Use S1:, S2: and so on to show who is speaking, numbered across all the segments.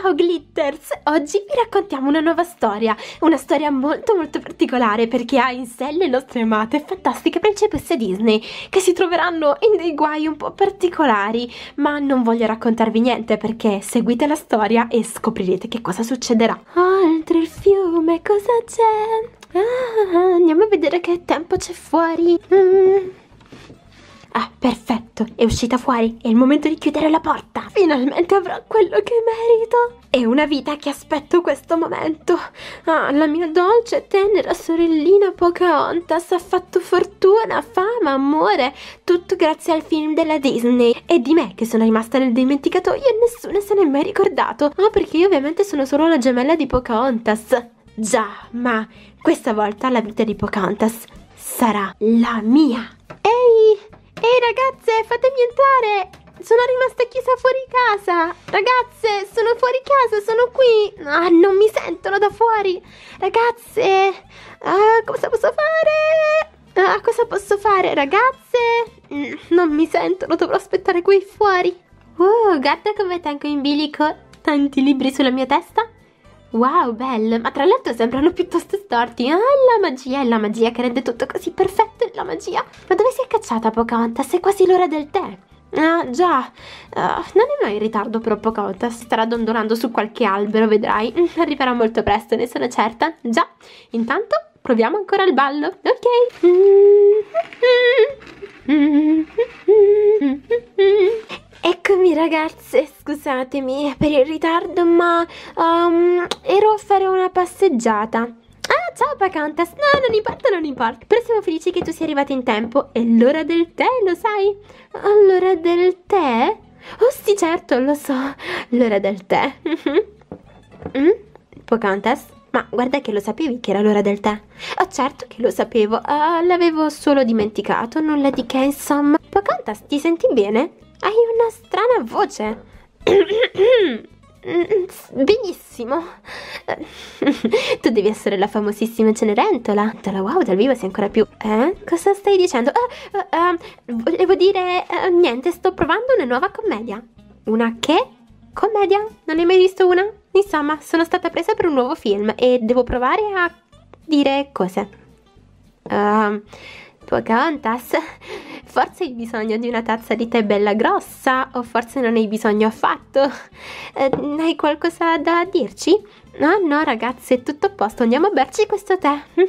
S1: Ciao Glitters! Oggi vi raccontiamo una nuova storia, una storia molto molto particolare perché ha in sé le nostre amate fantastiche principesse Disney che si troveranno in dei guai un po' particolari, ma non voglio raccontarvi niente perché seguite la storia e scoprirete che cosa succederà. Oltre il fiume cosa c'è? Ah, andiamo a vedere che tempo c'è fuori. Mm. Ah, perfetto, è uscita fuori, è il momento di chiudere la porta. Finalmente avrò quello che merito. È una vita che aspetto questo momento. Ah, la mia dolce e tenera sorellina Pocahontas ha fatto fortuna, fama, amore, tutto grazie al film della Disney. E di me che sono rimasta nel dimenticatoio e nessuno se ne è mai ricordato. Ah, perché io ovviamente sono solo la gemella di Pocahontas. Già, ma questa volta la vita di Pocahontas sarà la mia. Ehi! Ehi ragazze, fatemi entrare! Sono rimasta chiusa fuori casa! Ragazze, sono fuori casa, sono qui! Ah, non mi sentono da fuori! Ragazze! Ah, cosa posso fare? Ah, cosa posso fare, ragazze? Mm, non mi sentono, dovrò aspettare qui fuori! Oh, guarda come tengo in bilico tanti libri sulla mia testa! Wow, belle, ma tra l'altro sembrano piuttosto storti. Ah, la magia, è la magia che rende tutto così perfetto, è la magia. Ma dove si è cacciata Pocahontas? È quasi l'ora del tè. Ah, già. Uh, non è mai in ritardo però Pocahontas. Starà dondolando su qualche albero, vedrai. Mm, arriverà molto presto, ne sono certa. Già. Intanto proviamo ancora il ballo. Ok. Mm. Mm. Eccomi ragazze, scusatemi per il ritardo ma um, ero a fare una passeggiata Ah ciao Pacantas, no non importa non importa Però siamo felici che tu sia arrivata in tempo, è l'ora del tè lo sai? L'ora del tè? Oh sì certo lo so, l'ora del tè mm? Pacantas? Ma guarda che lo sapevi che era l'ora del tè? Oh certo che lo sapevo, uh, l'avevo solo dimenticato, nulla di che insomma Pacantas ti senti bene? Hai una strana voce. Benissimo. tu devi essere la famosissima Cenerentola. Dalla wow, dal vivo sei ancora più. Eh? Cosa stai dicendo? Uh, uh, uh, volevo dire. Eh, niente, sto provando una nuova commedia. Una che? Commedia? Non hai mai visto una? Insomma, sono stata presa per un nuovo film e devo provare a dire cose. Ehm Pocahontas, forse hai bisogno di una tazza di tè bella grossa o forse non hai bisogno affatto. Eh, hai qualcosa da dirci? No, no ragazze, è tutto a posto, andiamo a berci questo tè. no,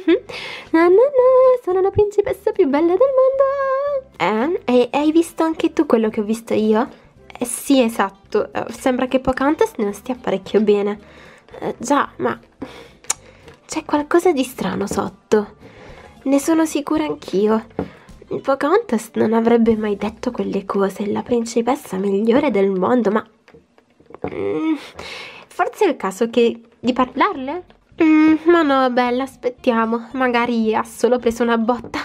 S1: no, no, sono la principessa più bella del mondo. Eh, e hai visto anche tu quello che ho visto io? Eh, sì, esatto, eh, sembra che Pocahontas non stia parecchio bene. Eh, già, ma c'è qualcosa di strano sotto. Ne sono sicura anch'io. Pocahontas non avrebbe mai detto quelle cose, la principessa migliore del mondo, ma... Mm, forse è il caso che... di parlarle? Mm, ma no, bella, aspettiamo. Magari ha solo preso una botta.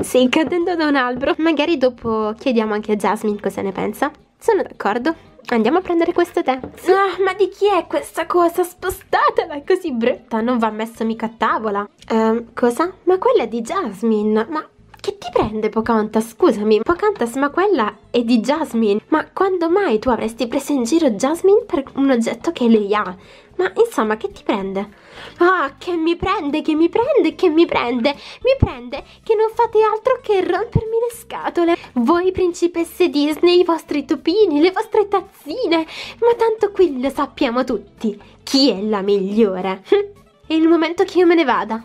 S1: Sì, cadendo da un albero. Magari dopo chiediamo anche a Jasmine cosa ne pensa. Sono d'accordo. Andiamo a prendere questo tè. Sì. Ah, ma di chi è questa cosa? Spostatela, è così brutta, non va messo mica a tavola. Ehm, cosa? Ma quella è di Jasmine, ma... Che ti prende Pocantas? Scusami, Pocantas, ma quella è di Jasmine. Ma quando mai tu avresti preso in giro Jasmine per un oggetto che lei ha? Ma insomma, che ti prende? Ah, che mi prende, che mi prende, che mi prende, mi prende che non fate altro che rompermi le scatole. Voi principesse Disney, i vostri topini, le vostre tazzine, ma tanto qui lo sappiamo tutti. Chi è la migliore? È il momento che io me ne vada.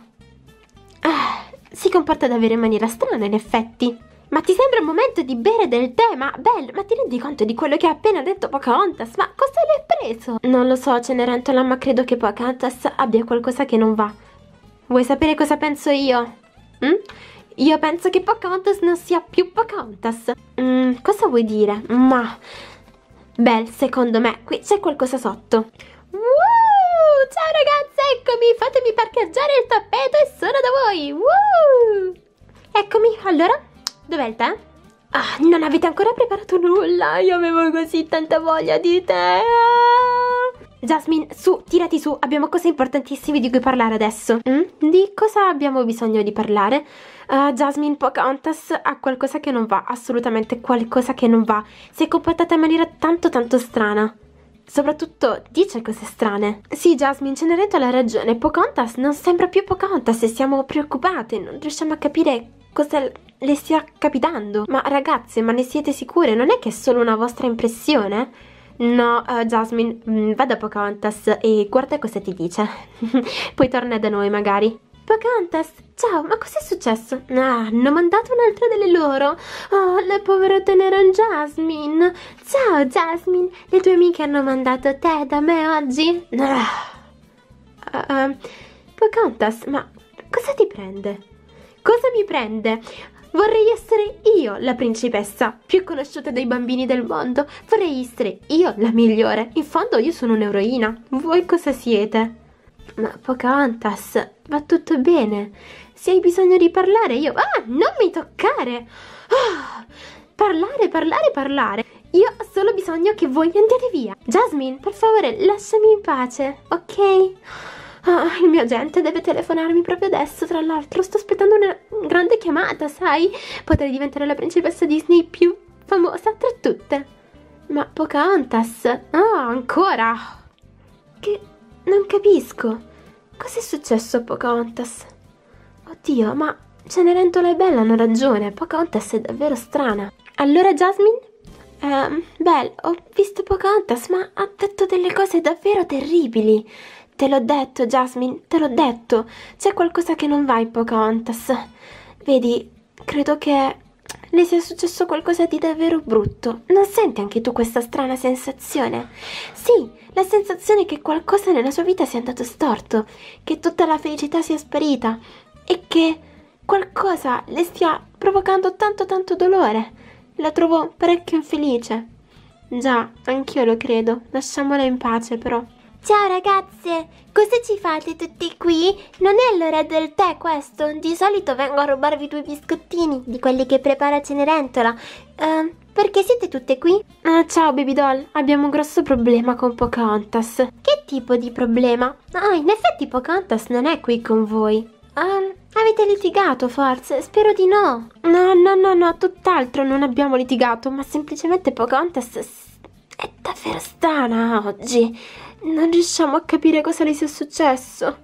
S1: Ah, si comporta davvero in maniera strana, in effetti. Ma ti sembra il momento di bere del tè? Ma Belle, ma ti rendi conto di quello che ha appena detto Pocahontas? Ma cosa le ha preso? Non lo so, Cenerentola, ma credo che Pocahontas abbia qualcosa che non va. Vuoi sapere cosa penso io? Mm? Io penso che Pocahontas non sia più Pocahontas. Mm, cosa vuoi dire? Ma... Belle, secondo me, qui c'è qualcosa sotto. Woo! Ciao ragazze, eccomi! Fatemi parcheggiare il tappeto e sono da voi! Woo! Eccomi, allora Dov'è il tè? Ah, non avete ancora preparato nulla! Io avevo così tanta voglia di tè! Jasmine, su, tirati su, abbiamo cose importantissime di cui parlare adesso. Mm? Di cosa abbiamo bisogno di parlare? Uh, Jasmine Pocahontas ha qualcosa che non va, assolutamente qualcosa che non va. Si è comportata in maniera tanto tanto strana. Soprattutto dice cose strane. Sì, Jasmine, Cenerentola ha ragione. Pocahontas non sembra più Pocahontas e siamo preoccupate. Non riusciamo a capire cos'è le stia capitando. Ma ragazze, ma ne siete sicure? Non è che è solo una vostra impressione? No, uh, Jasmine, mh, mm, vado a Pocahontas e guarda cosa ti dice. Poi torna da noi magari. Pocahontas, ciao, ma cos'è successo? Ah, hanno mandato un'altra delle loro. Oh, la povera tenera Jasmine. Ciao, Jasmine, le tue amiche hanno mandato te da me oggi? Ah. Uh, Pocahontas, ma cosa ti prende? Cosa mi prende? Vorrei essere io la principessa più conosciuta dai bambini del mondo. Vorrei essere io la migliore. In fondo io sono un'eroina. Voi cosa siete? Ma Pocahontas, va tutto bene. Se hai bisogno di parlare io... Ah, non mi toccare! Oh, parlare, parlare, parlare. Io ho solo bisogno che voi andiate via. Jasmine, per favore, lasciami in pace, ok? Ah, il mio agente deve telefonarmi proprio adesso, tra l'altro sto aspettando una grande chiamata, sai? Potrei diventare la principessa Disney più famosa tra tutte. Ma Pocahontas? Ah, ancora! Che... non capisco. Cos'è successo a Pocahontas? Oddio, ma Cenerentola e Bella hanno ragione, Pocahontas è davvero strana. Allora Jasmine? Um, ehm, Bell, ho visto Pocahontas, ma ha detto delle cose davvero terribili. Te l'ho detto, Jasmine, te l'ho detto. C'è qualcosa che non va in Pocahontas. Vedi, credo che le sia successo qualcosa di davvero brutto. Non senti anche tu questa strana sensazione? Sì, la sensazione che qualcosa nella sua vita sia andato storto, che tutta la felicità sia sparita e che qualcosa le stia provocando tanto tanto dolore. La trovo parecchio infelice. Già, anch'io lo credo. Lasciamola in pace però. Ciao ragazze, cosa ci fate tutti qui? Non è l'ora del tè questo, di solito vengo a rubarvi due biscottini, di quelli che prepara Cenerentola. Uh, perché siete tutte qui? Uh, ciao baby doll, abbiamo un grosso problema con Pocahontas. Che tipo di problema? Ah, in effetti Pocahontas non è qui con voi. Um, avete litigato forse? Spero di no. No, no, no, no, tutt'altro non abbiamo litigato, ma semplicemente Pocahontas è davvero strana oggi. Non riusciamo a capire cosa le sia successo.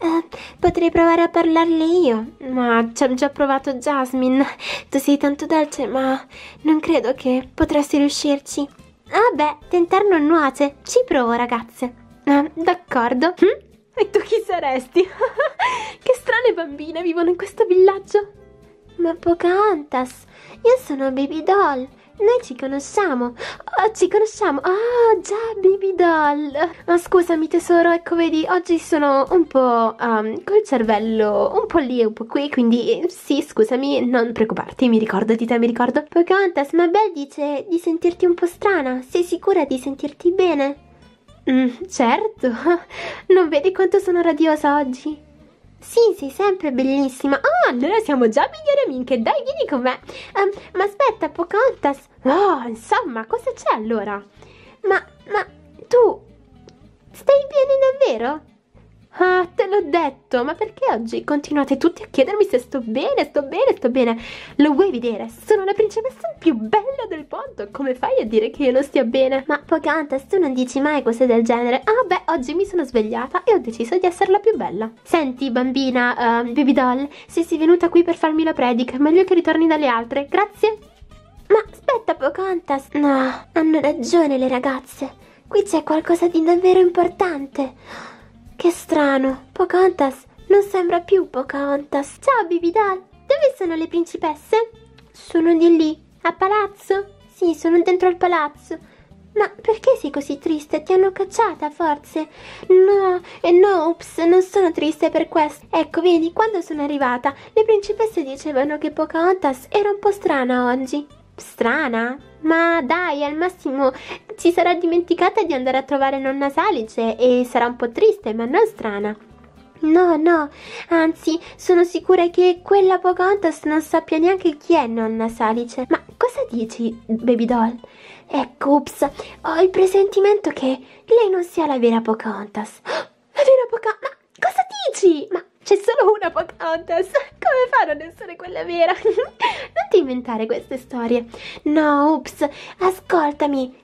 S1: Eh, potrei provare a parlarle io, ma ci ha già provato Jasmine. Tu sei tanto dolce, ma non credo che potresti riuscirci. Ah beh, tentare non nuoce. Ci provo, ragazze. Eh, d'accordo. Hm? E tu chi saresti? che strane bambine vivono in questo villaggio. Ma Pocahontas, io sono Baby Doll noi ci conosciamo. Oh, ci conosciamo. Ah, oh, già, baby doll. Ma scusami, tesoro, ecco, vedi, oggi sono un po' um, col cervello un po' lì e un po' qui, quindi sì, scusami, non preoccuparti, mi ricordo di te, mi ricordo. Pocahontas, ma Belle dice di sentirti un po' strana. Sei sicura di sentirti bene? Mm, certo. Non vedi quanto sono radiosa oggi? Sì, sei sempre bellissima. Ah, allora siamo già migliori amiche. Dai, vieni con me. Um, ma aspetta, Pocahontas. Oh, insomma, cosa c'è allora? Ma, ma, tu stai bene davvero? Ah, te l'ho detto, ma perché oggi continuate tutti a chiedermi se sto bene, sto bene, sto bene? Lo vuoi vedere? Sono la principessa più bella del mondo, come fai a dire che io non stia bene? Ma Pocahontas, tu non dici mai cose del genere? Ah beh, oggi mi sono svegliata e ho deciso di essere la più bella. Senti, bambina, uh, baby doll, se sei venuta qui per farmi la predica, meglio che ritorni dalle altre, grazie. Ma aspetta Pocahontas, no, hanno ragione le ragazze, qui c'è qualcosa di davvero importante. Che strano, Pocahontas non sembra più Pocahontas. Ciao Bibidal, dove sono le principesse? Sono di lì, a palazzo? Sì, sono dentro al palazzo. Ma perché sei così triste? Ti hanno cacciata, forse? No, e eh, no, ups, non sono triste per questo. Ecco, vedi, quando sono arrivata, le principesse dicevano che Pocahontas era un po' strana oggi. Strana? Ma dai, al massimo ci sarà dimenticata di andare a trovare nonna Salice e sarà un po' triste, ma non strana. No, no, anzi, sono sicura che quella Pocahontas non sappia neanche chi è nonna Salice. Ma cosa dici, baby doll? Ecco, ups, ho il presentimento che lei non sia la vera Pocahontas. la vera Pocahontas? Ma cosa dici? Ma c'è solo una Pocahontas, come fa a non essere quella vera? non ti inventare queste storie. No, ups, ascoltami.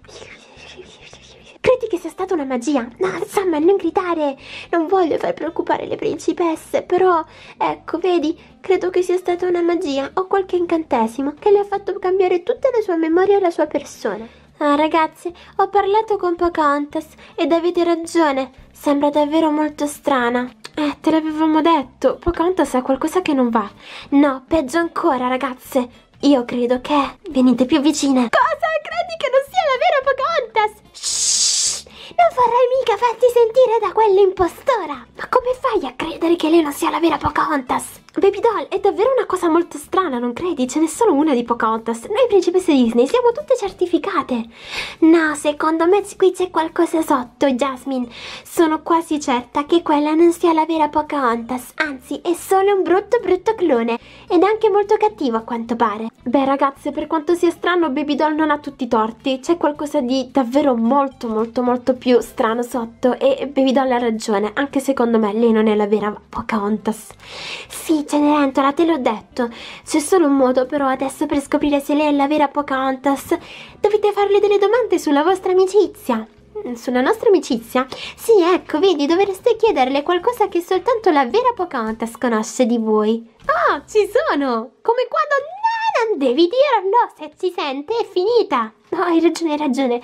S1: Credi che sia stata una magia? No, insomma, non gridare! Non voglio far preoccupare le principesse, però, ecco, vedi, credo che sia stata una magia o qualche incantesimo che le ha fatto cambiare tutta la sua memoria e la sua persona. Ah, ragazze, ho parlato con Pocahontas ed avete ragione. Sembra davvero molto strana. Eh, te l'avevamo detto. Pocahontas ha qualcosa che non va. No, peggio ancora, ragazze. Io credo che... Venite più vicine. Cosa? Credi che non sia la vera Pocahontas? Shhh! Non vorrei mica farti sentire da quell'impostora. Ma come fai a credere che lei non sia la vera Pocahontas? Baby doll, è davvero una cosa molto strana, non credi? Ce n'è solo una di Pocahontas. Noi principesse Disney siamo tutte certificate. No, secondo me qui c'è qualcosa sotto, Jasmine. Sono quasi certa che quella non sia la vera Pocahontas. Anzi, è solo un brutto brutto clone. Ed è anche molto cattivo a quanto pare. Beh ragazze, per quanto sia strano, Baby doll non ha tutti i torti. C'è qualcosa di davvero molto molto molto più strano sotto. E Baby doll ha ragione, anche secondo me lei non è la vera Pocahontas. Sì, Cenerentola, te l'ho detto. C'è solo un modo però adesso per scoprire se lei è la vera Pocahontas. Dovete farle delle domande sulla vostra amicizia. Sulla nostra amicizia? Sì, ecco, vedi, dovreste chiederle qualcosa che soltanto la vera Pocahontas conosce di voi. Ah, oh, ci sono! Come quando... No, non devi dirlo! Se si sente è finita! No, hai ragione, hai ragione.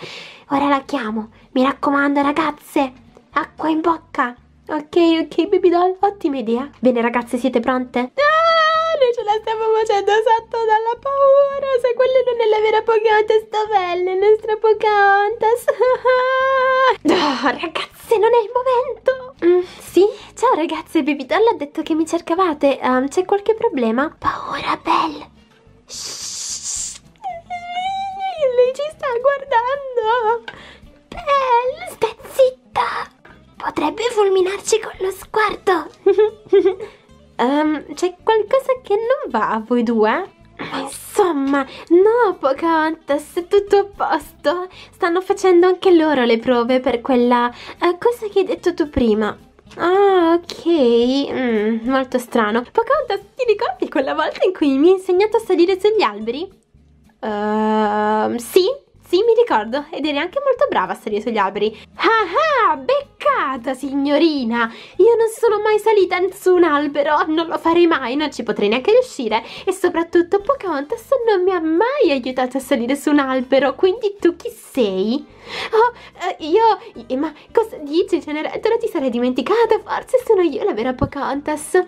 S1: Ora la chiamo. Mi raccomando, ragazze, acqua in bocca. Ok, ok, baby doll, ottima idea. Bene ragazze, siete pronte? Ah, noi ce la stiamo facendo sotto dalla paura. Se quella non è la vera Pocahontas, dov'è la nostra Pocahontas? oh, ragazze, non è il momento. Mm, sì? Ciao ragazze, baby doll ha detto che mi cercavate. Um, C'è qualche problema? Paura, Belle. Shhh. Lei ci sta guardando. va a voi due? Ma insomma, no Pocahontas, è tutto a posto Stanno facendo anche loro le prove per quella eh, cosa che hai detto tu prima Ah, ok, mm, molto strano Pocahontas, ti ricordi quella volta in cui mi hai insegnato a salire sugli alberi? Uh, sì, sì, mi ricordo, ed eri anche molto brava a salire sugli alberi. Ah ah, beccata signorina! Io non sono mai salita su un albero, non lo farei mai, non ci potrei neanche riuscire. E soprattutto Pocahontas non mi ha mai aiutato a salire su un albero, quindi tu chi sei? Oh, eh, io... ma cosa dici, Cenerentola? Ti sarei dimenticata, forse sono io la vera Pocahontas.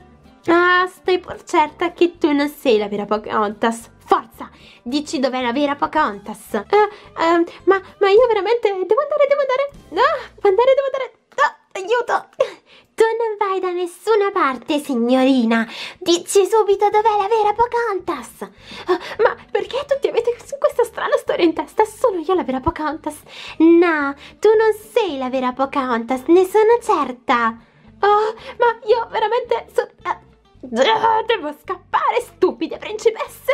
S1: Ah, stai pur certa che tu non sei la vera Pocahontas. Forza, dici dov'è la vera Pocahontas. Uh, uh, ma, ma, io veramente devo andare, devo andare. No, devo andare, devo andare. No, aiuto. Tu non vai da nessuna parte, signorina. Dici subito dov'è la vera Pocahontas. Uh, ma perché tutti avete questa strana storia in testa? Sono io la vera Pocahontas? No, tu non sei la vera Pocahontas, ne sono certa. Oh, ma io veramente sono... Eh, devo scappare, stupide principesse!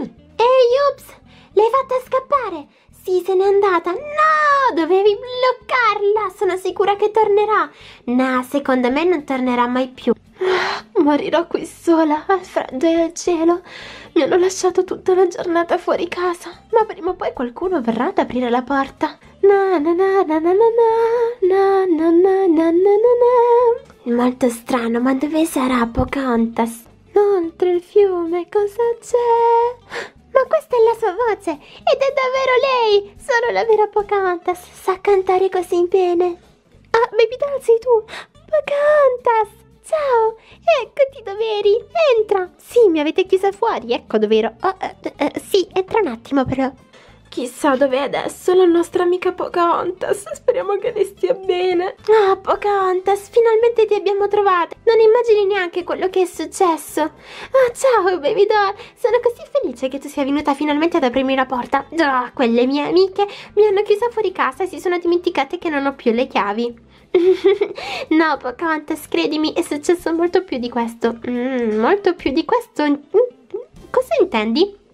S1: Ehi, Ups! L'hai fatta scappare! Sì, se n'è andata! No! Dovevi bloccarla! Sono sicura che tornerà! No, secondo me non tornerà mai più. Ah, morirò qui sola, al freddo e al cielo. Mi hanno lasciato tutta la giornata fuori casa, ma prima o poi qualcuno verrà ad aprire la porta na Molto strano, ma dove sarà Pocahontas? Oltre il fiume cosa c'è? Ma questa è la sua voce ed è davvero lei! Sono la vera Pocahontas, sa cantare così bene. Ah, Baby Doll sei tu! Pocahontas! Ciao! Eccoti dov'eri! Entra! Sì, mi avete chiusa fuori, ecco dov'ero. Oh, eh, eh, sì, entra un attimo però. Chissà dov'è adesso la nostra amica Pocahontas, speriamo che le stia bene. Ah, oh, Pocahontas, finalmente ti abbiamo trovata. Non immagini neanche quello che è successo. Ah, oh, ciao, baby doll, sono così felice che tu sia venuta finalmente ad aprirmi la porta. Già, oh, ah, quelle mie amiche mi hanno chiusa fuori casa e si sono dimenticate che non ho più le chiavi. no, Pocahontas, credimi, è successo molto più di questo. Mm, molto più di questo. Mm, mm cosa intendi?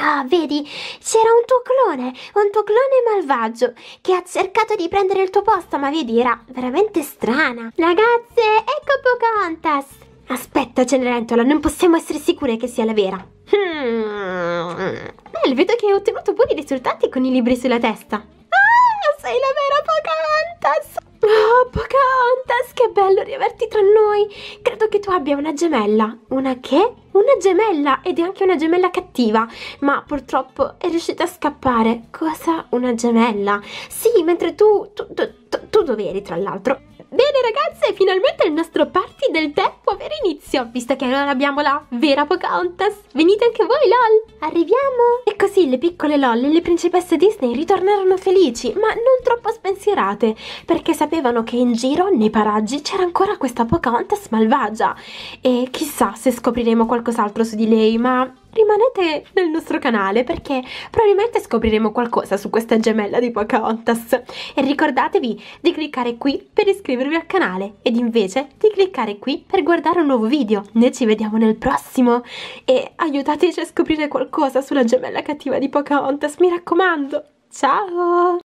S1: Ah, vedi, c'era un tuo clone, un tuo clone malvagio, che ha cercato di prendere il tuo posto, ma vedi, era veramente strana. Ragazze, ecco Pocahontas! Aspetta, Cenerentola, non possiamo essere sicure che sia la vera. Hmm. vedo che hai ottenuto buoni risultati con i libri sulla testa. Ah, sei la vera Pocahontas! Oh, Pocahontas, che bello riaverti tra noi! Credo che tu abbia una gemella. Una che? una gemella ed è anche una gemella cattiva, ma purtroppo è riuscita a scappare. Cosa? Una gemella? Sì, mentre tu, tu, tu, tu dove eri tra l'altro? Bene ragazze, finalmente il nostro party del tè può avere inizio, visto che allora abbiamo la vera Pocahontas. Venite anche voi LOL! Arriviamo! E così le piccole LOL e le principesse Disney ritornarono felici, ma non troppo spensierate, perché sapevano che in giro, nei paraggi, c'era ancora questa Pocahontas malvagia. E chissà se scopriremo qualcos'altro su di lei, ma rimanete nel nostro canale perché probabilmente scopriremo qualcosa su questa gemella di Pocahontas. E ricordatevi di cliccare qui per iscrivervi al canale ed invece di cliccare qui per guardare un nuovo video. Noi ci vediamo nel prossimo e aiutateci a scoprire qualcosa sulla gemella cattiva di Pocahontas, mi raccomando. Ciao!